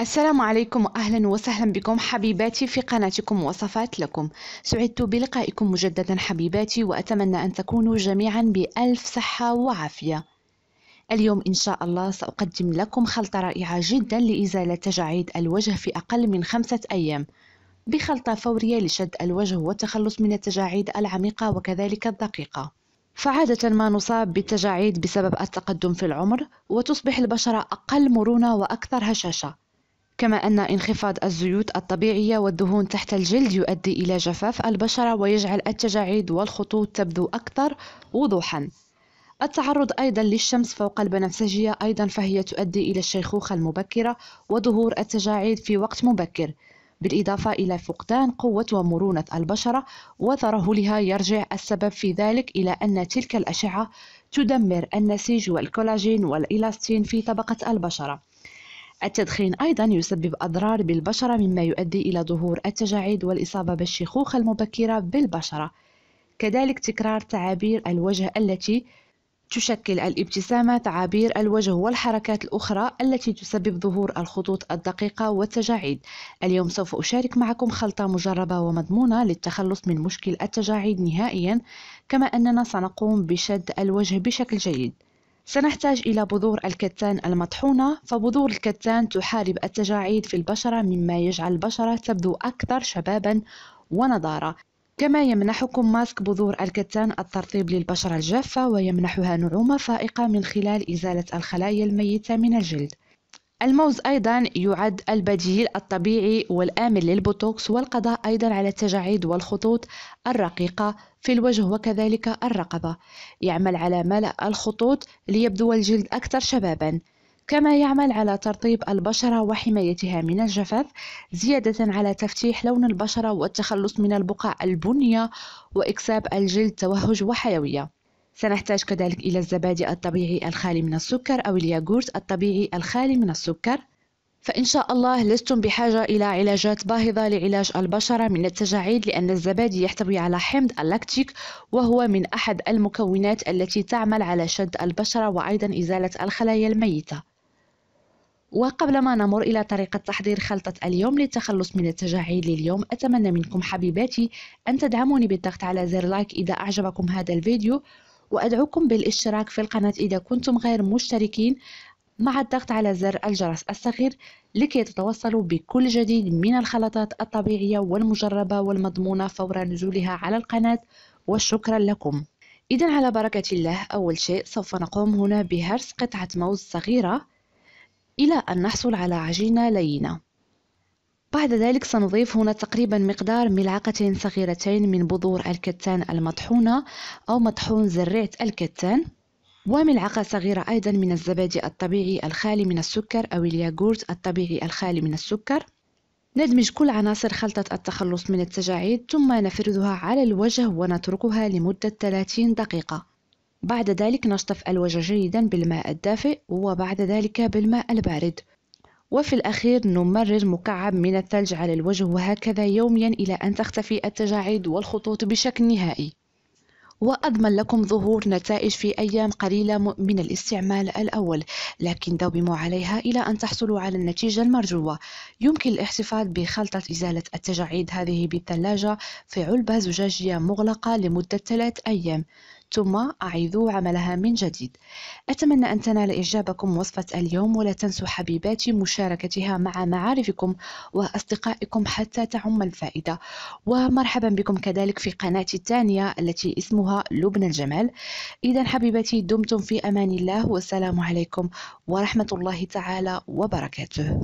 السلام عليكم واهلا وسهلا بكم حبيباتي في قناتكم وصفات لكم سعدت بلقائكم مجددا حبيباتي واتمنى ان تكونوا جميعا بالف صحه وعافيه اليوم ان شاء الله ساقدم لكم خلطه رائعه جدا لازاله تجاعيد الوجه في اقل من خمسه ايام بخلطه فوريه لشد الوجه والتخلص من التجاعيد العميقه وكذلك الدقيقه فعادة ما نصاب بالتجاعيد بسبب التقدم في العمر وتصبح البشرة أقل مرونة وأكثر هشاشة كما أن انخفاض الزيوت الطبيعية والدهون تحت الجلد يؤدي إلى جفاف البشرة ويجعل التجاعيد والخطوط تبدو أكثر وضوحا التعرض أيضا للشمس فوق البنفسجية أيضا فهي تؤدي إلى الشيخوخة المبكرة وظهور التجاعيد في وقت مبكر بالإضافة إلى فقدان قوة ومرونة البشرة وترهلها يرجع السبب في ذلك إلى أن تلك الأشعة تدمر النسيج والكولاجين والإلاستين في طبقة البشرة التدخين أيضا يسبب أضرار بالبشرة مما يؤدي إلى ظهور التجاعيد والإصابة بالشيخوخة المبكرة بالبشرة كذلك تكرار تعابير الوجه التي تشكل الابتسامة تعابير الوجه والحركات الأخرى التي تسبب ظهور الخطوط الدقيقة والتجاعيد اليوم سوف أشارك معكم خلطة مجربة ومضمونة للتخلص من مشكل التجاعيد نهائيا كما أننا سنقوم بشد الوجه بشكل جيد سنحتاج إلى بذور الكتان المطحونة فبذور الكتان تحارب التجاعيد في البشرة مما يجعل البشرة تبدو أكثر شبابا ونضارة كما يمنحكم ماسك بذور الكتان الترطيب للبشرة الجافة ويمنحها نعومة فائقة من خلال إزالة الخلايا الميتة من الجلد الموز أيضا يعد البديل الطبيعي والآمن للبوتوكس والقضاء أيضا على التجاعيد والخطوط الرقيقة في الوجه وكذلك الرقبة يعمل على ملأ الخطوط ليبدو الجلد أكثر شبابا كما يعمل على ترطيب البشرة وحمايتها من الجفاف زيادة على تفتيح لون البشرة والتخلص من البقع البنية وإكساب الجلد توهج وحيوية سنحتاج كذلك إلى الزبادي الطبيعي الخالي من السكر أو الياغورت الطبيعي الخالي من السكر فإن شاء الله لستم بحاجة إلى علاجات باهظة لعلاج البشرة من التجاعيد لأن الزبادي يحتوي على حمض اللاكتيك وهو من أحد المكونات التي تعمل على شد البشرة وأيضا إزالة الخلايا الميتة وقبل ما نمر إلى طريقة تحضير خلطة اليوم للتخلص من التجاعيد لليوم أتمنى منكم حبيباتي أن تدعموني بالضغط على زر لايك إذا أعجبكم هذا الفيديو وأدعوكم بالاشتراك في القناة إذا كنتم غير مشتركين مع الضغط على زر الجرس الصغير لكي تتوصلوا بكل جديد من الخلطات الطبيعية والمجربة والمضمونة فور نزولها على القناة وشكرا لكم إذا على بركة الله أول شيء سوف نقوم هنا بهرس قطعة موز صغيرة إلى أن نحصل على عجينة لينة بعد ذلك سنضيف هنا تقريبا مقدار ملعقتين صغيرتين من بذور الكتان المطحونة أو مطحون زريعة الكتان وملعقة صغيرة أيضا من الزبادي الطبيعي الخالي من السكر أو الياغورت الطبيعي الخالي من السكر ندمج كل عناصر خلطة التخلص من التجاعيد ثم نفردها على الوجه ونتركها لمدة 30 دقيقة بعد ذلك نشطف الوجه جيدا بالماء الدافئ وبعد ذلك بالماء البارد وفي الأخير نمرر مكعب من الثلج على الوجه وهكذا يوميا إلى أن تختفي التجاعيد والخطوط بشكل نهائي وأضمن لكم ظهور نتائج في أيام قليلة من الاستعمال الأول لكن دوموا عليها إلى أن تحصلوا على النتيجة المرجوة يمكن الاحتفاظ بخلطة إزالة التجاعيد هذه بالثلاجة في علبة زجاجية مغلقة لمدة ثلاث أيام ثم أعيدوا عملها من جديد أتمنى أن تنال إعجابكم وصفة اليوم ولا تنسوا حبيباتي مشاركتها مع معارفكم وأصدقائكم حتى تعم الفائدة ومرحبا بكم كذلك في قناتي الثانية التي اسمها لبنى الجمال إذا حبيباتي دمتم في أمان الله والسلام عليكم ورحمة الله تعالى وبركاته